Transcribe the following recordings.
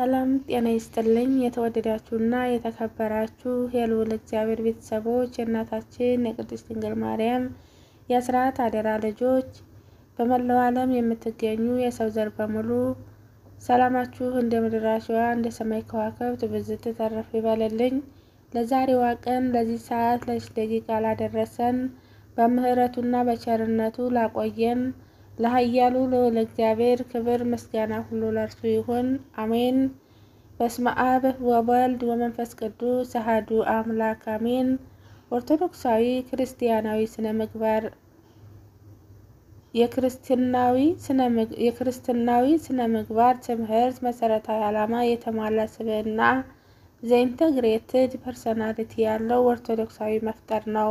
ሰላም ጤና ይስጥልኝ። የተወደዳችሁና የተከበራችሁ የልዑል እግዚአብሔር ቤተሰቦች የእናታችን የቅድስት ድንግል ማርያም የስርዓት አደራ ልጆች በመላው ዓለም የምትገኙ የሰው ዘር በሙሉ ሰላማችሁ እንደ ምድር አሸዋ እንደ ሰማይ ከዋክብት ብዝት ተረፍ ይበልልኝ። ለዛሬዋ ቀን ለዚህ ሰዓት ለዚህ ደቂቃ ላደረሰን በምሕረቱና በቸርነቱ ላቆየን ለኃያሉ ለእግዚአብሔር ክብር ምስጋና ሁሉ ለእርሱ ይሁን አሜን። በስመ አብ ወወልድ ወመንፈስ ቅዱስ አሐዱ አምላክ አሜን። ኦርቶዶክሳዊ ክርስቲያናዊ ስነ ምግባር የክርስትናዊ ስነ ምግባር ትምህርት መሰረታዊ ዓላማ የተሟላ ስብዕና ዘኢንተግሬትድ ፐርሶናሊቲ ያለው ኦርቶዶክሳዊ መፍጠር ነው።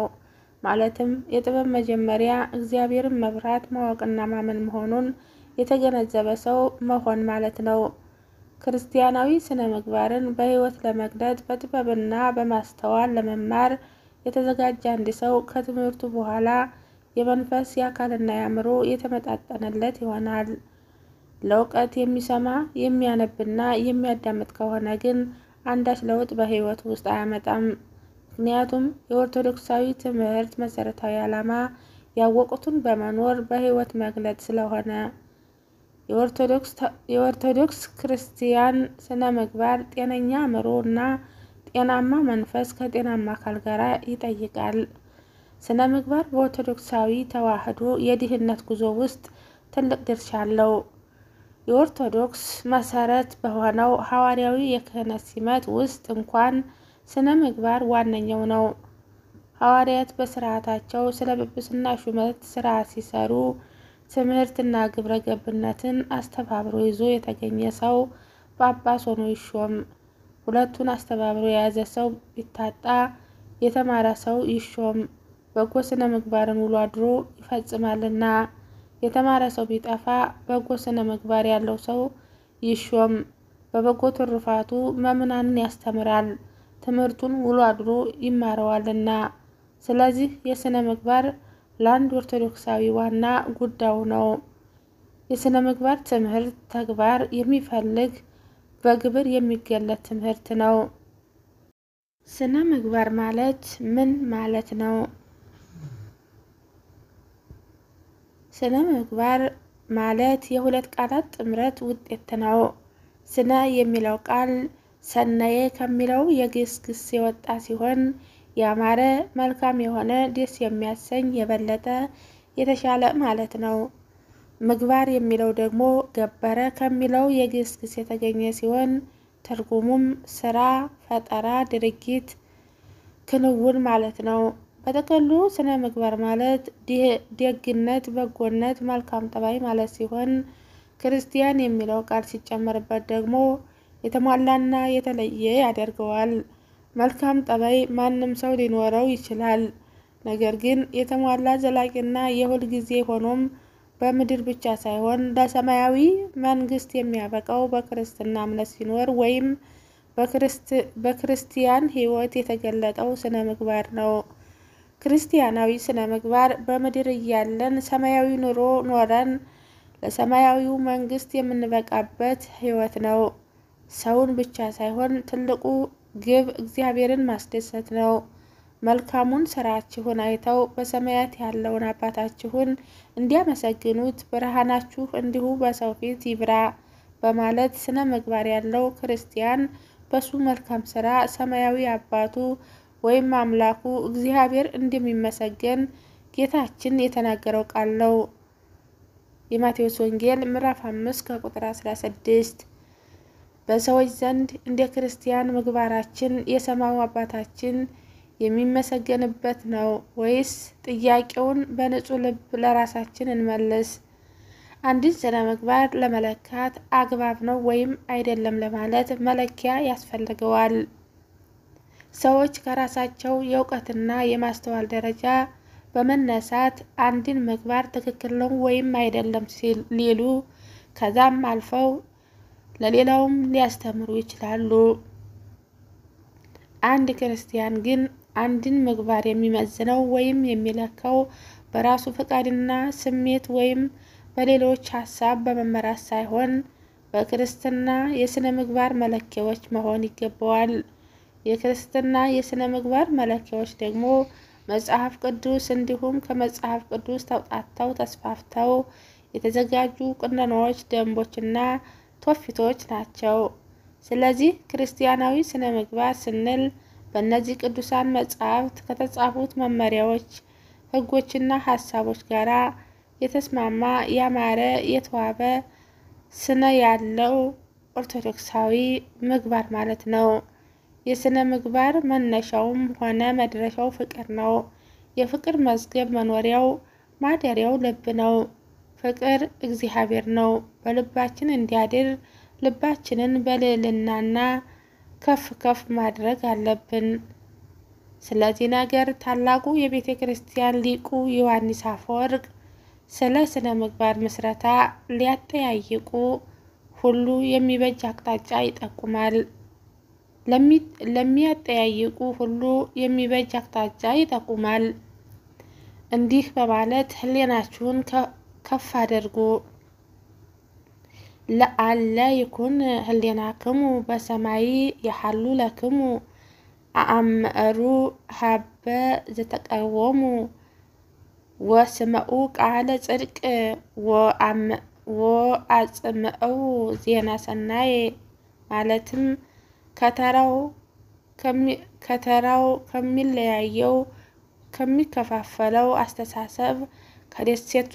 ማለትም የጥበብ መጀመሪያ እግዚአብሔርን መፍራት ማወቅና ማመን መሆኑን የተገነዘበ ሰው መሆን ማለት ነው። ክርስቲያናዊ ስነ ምግባርን በሕይወት ለመግለጥ በጥበብና በማስተዋል ለመማር የተዘጋጀ አንድ ሰው ከትምህርቱ በኋላ የመንፈስ የአካልና የአእምሮ የተመጣጠነለት ይሆናል። ለእውቀት የሚሰማ የሚያነብና የሚያዳምጥ ከሆነ ግን አንዳች ለውጥ በሕይወት ውስጥ አያመጣም። ምክንያቱም የኦርቶዶክሳዊ ትምህርት መሰረታዊ ዓላማ ያወቁትን በመኖር በህይወት መግለጽ ስለሆነ የኦርቶዶክስ ክርስቲያን ስነ ምግባር ጤነኛ አእምሮ እና ጤናማ መንፈስ ከጤናማ አካል ጋር ይጠይቃል። ስነ ምግባር በኦርቶዶክሳዊ ተዋህዶ የድህነት ጉዞ ውስጥ ትልቅ ድርሻ አለው። የኦርቶዶክስ መሰረት በሆነው ሐዋርያዊ የክህነት ሲመት ውስጥ እንኳን ስነ ምግባር ዋነኛው ነው። ሐዋርያት በስርዓታቸው ስለ ጵጵስና ሹመት ስራ ሲሰሩ ትምህርትና ግብረ ገብነትን አስተባብሮ ይዞ የተገኘ ሰው ጳጳስ ሆኖ ይሾም። ሁለቱን አስተባብሮ የያዘ ሰው ቢታጣ የተማረ ሰው ይሾም፣ በጎ ስነ ምግባርን ውሎ አድሮ ይፈጽማልና። የተማረ ሰው ቢጠፋ በጎ ስነ ምግባር ያለው ሰው ይሾም፣ በበጎ ትሩፋቱ መምናንን ያስተምራል። ትምህርቱን ውሎ አድሮ ይማረዋልና። ስለዚህ የስነ ምግባር ለአንድ ኦርቶዶክሳዊ ዋና ጉዳዩ ነው። የስነ ምግባር ትምህርት ተግባር የሚፈልግ በግብር የሚገለጥ ትምህርት ነው። ሥነ ምግባር ማለት ምን ማለት ነው? ስነ ምግባር ማለት የሁለት ቃላት ጥምረት ውጤት ነው። ስነ የሚለው ቃል ሰናዬ ከሚለው የግስ ግስ የወጣ ሲሆን ያማረ መልካም የሆነ ደስ የሚያሰኝ የበለጠ የተሻለ ማለት ነው። ምግባር የሚለው ደግሞ ገበረ ከሚለው የግስ ግስ የተገኘ ሲሆን ትርጉሙም ስራ፣ ፈጠራ፣ ድርጊት፣ ክንውን ማለት ነው። በጥቅሉ ስነ ምግባር ማለት ደግነት፣ በጎነት፣ መልካም ጠባይ ማለት ሲሆን ክርስቲያን የሚለው ቃል ሲጨመርበት ደግሞ የተሟላና የተለየ ያደርገዋል። መልካም ጠባይ ማንም ሰው ሊኖረው ይችላል። ነገር ግን የተሟላ ዘላቂና የሁል ጊዜ ሆኖም በምድር ብቻ ሳይሆን ለሰማያዊ መንግስት የሚያበቃው በክርስትና እምነት ሲኖር ወይም በክርስቲያን ሕይወት የተገለጠው ስነ ምግባር ነው። ክርስቲያናዊ ስነ ምግባር በምድር እያለን ሰማያዊ ኑሮ ኖረን ለሰማያዊው መንግስት የምንበቃበት ሕይወት ነው። ሰውን ብቻ ሳይሆን ትልቁ ግብ እግዚአብሔርን ማስደሰት ነው። መልካሙን ስራችሁን አይተው በሰማያት ያለውን አባታችሁን እንዲያመሰግኑት ብርሃናችሁ እንዲሁ በሰው ፊት ይብራ በማለት ስነ ምግባር ያለው ክርስቲያን በሱ መልካም ስራ ሰማያዊ አባቱ ወይም አምላኩ እግዚአብሔር እንደሚመሰገን ጌታችን የተናገረው ቃል ነው። የማቴዎስ ወንጌል ምዕራፍ 5 ከቁጥር 16 በሰዎች ዘንድ እንደ ክርስቲያን ምግባራችን የሰማዩ አባታችን የሚመሰገንበት ነው ወይስ ጥያቄውን በንጹህ ልብ ለራሳችን እንመልስ? አንድን ስነ ምግባር ለመለካት አግባብ ነው ወይም አይደለም ለማለት መለኪያ ያስፈልገዋል። ሰዎች ከራሳቸው የእውቀትና የማስተዋል ደረጃ በመነሳት አንድን ምግባር ትክክል ነው ወይም አይደለም ሊሉ ከዛም አልፈው ለሌላውም ሊያስተምሩ ይችላሉ። አንድ ክርስቲያን ግን አንድን ምግባር የሚመዝነው ወይም የሚለካው በራሱ ፈቃድና ስሜት ወይም በሌሎች ሀሳብ በመመራት ሳይሆን በክርስትና የስነ ምግባር መለኪያዎች መሆን ይገባዋል። የክርስትና የስነ ምግባር መለኪያዎች ደግሞ መጽሐፍ ቅዱስ እንዲሁም ከመጽሐፍ ቅዱስ ተውጣተው ተስፋፍተው የተዘጋጁ ቀኖናዎች፣ ደንቦችና ትውፊቶች ናቸው። ስለዚህ ክርስቲያናዊ ስነ ምግባር ስንል በእነዚህ ቅዱሳን መጻሕፍት ከተጻፉት መመሪያዎች፣ ህጎችና ሀሳቦች ጋር የተስማማ ያማረ፣ የተዋበ ስነ ያለው ኦርቶዶክሳዊ ምግባር ማለት ነው። የስነ ምግባር መነሻውም ሆነ መድረሻው ፍቅር ነው። የፍቅር መዝገብ መኖሪያው ማደሪያው ልብ ነው። ፍቅር እግዚአብሔር ነው። በልባችን እንዲያድር ልባችንን በልዕልናና ከፍ ከፍ ማድረግ አለብን። ስለዚህ ነገር ታላቁ የቤተ ክርስቲያን ሊቁ ዮሐንስ አፈወርቅ ስለ ስነ ምግባር ምስረታ ሊያጠያይቁ ሁሉ የሚበጅ አቅጣጫ ይጠቁማል። ለሚያጠያይቁ ሁሉ የሚበጅ አቅጣጫ ይጠቁማል። እንዲህ በማለት ህሌናችሁን ከፍ አድርጉ። ለአለ ይኩን ህሌናክሙ በሰማይ የሐሉ ለክሙ አአምዕሩ ሀበ ዘተቀወሙ ወስመኡ ቃለ ጽድቅ ወአጽምዑ ዜና ሰናይ ማለትም ከተራው ከተራው ከሚለያየው ከሚከፋፈለው አስተሳሰብ ከደሴቱ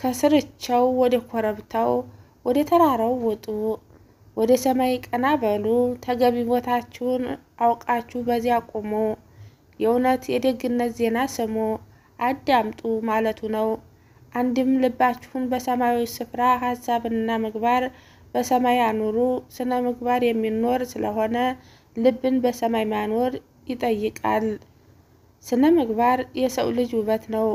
ከስርቻው ወደ ኮረብታው ወደ ተራራው ውጡ፣ ወደ ሰማይ ቀና በሉ። ተገቢ ቦታችሁን አውቃችሁ በዚያ ቁሙ። የእውነት የደግነት ዜና ስሙ፣ አዳምጡ ማለቱ ነው። አንድም ልባችሁን በሰማያዊ ስፍራ ሀሳብና ምግባር በሰማይ አኑሩ። ስነ ምግባር የሚኖር ስለሆነ ልብን በሰማይ ማኖር ይጠይቃል። ስነ ምግባር የሰው ልጅ ውበት ነው።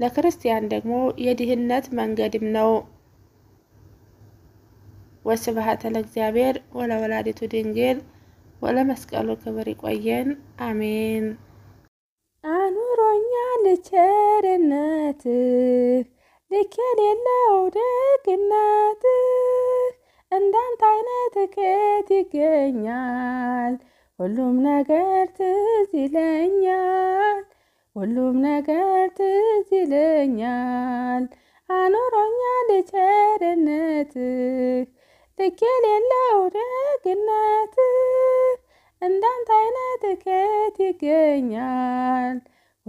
ለክርስቲያን ደግሞ የድህነት መንገድም ነው። ወስብሐት ለእግዚአብሔር ወለወላዲቱ ድንግል ወለመስቀሉ ክብር። ይቆየን። አሜን። አኑሮኛ ልቸርነት ልክ የሌለው ደግነት እንዳንተ አይነት ከየት ይገኛል? ሁሉም ነገር ትዝ ይለኛል። ሁሉም ነገር ትዝ ይለኛል። አኖሮኛል ቸርነትህ ልክ የሌለው ደግነትህ እንዳንተ አይነት ከየት ይገኛል?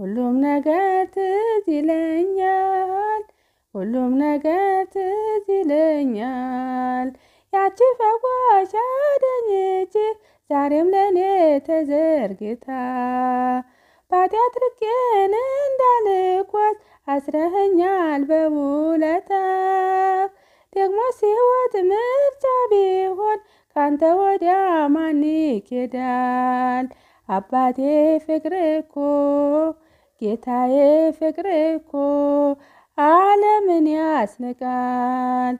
ሁሉም ነገር ትዝ ይለኛል። ሁሉም ነገር ትዝ ይለኛል። ያቺ ፈዋሽ አዳኝ ዛሬም ለእኔ ተዘርግታ ባዲ አድርጌን እንዳልኳት አስረኸኛል በውለታህ። ደግሞ ሲወት ምርጫ ቢሆን ካንተ ወዲያ ማን ይኬዳል? አባቴ ፍቅር እኮ ጌታዬ ፍቅር እኮ ዓለምን ያስንቃል።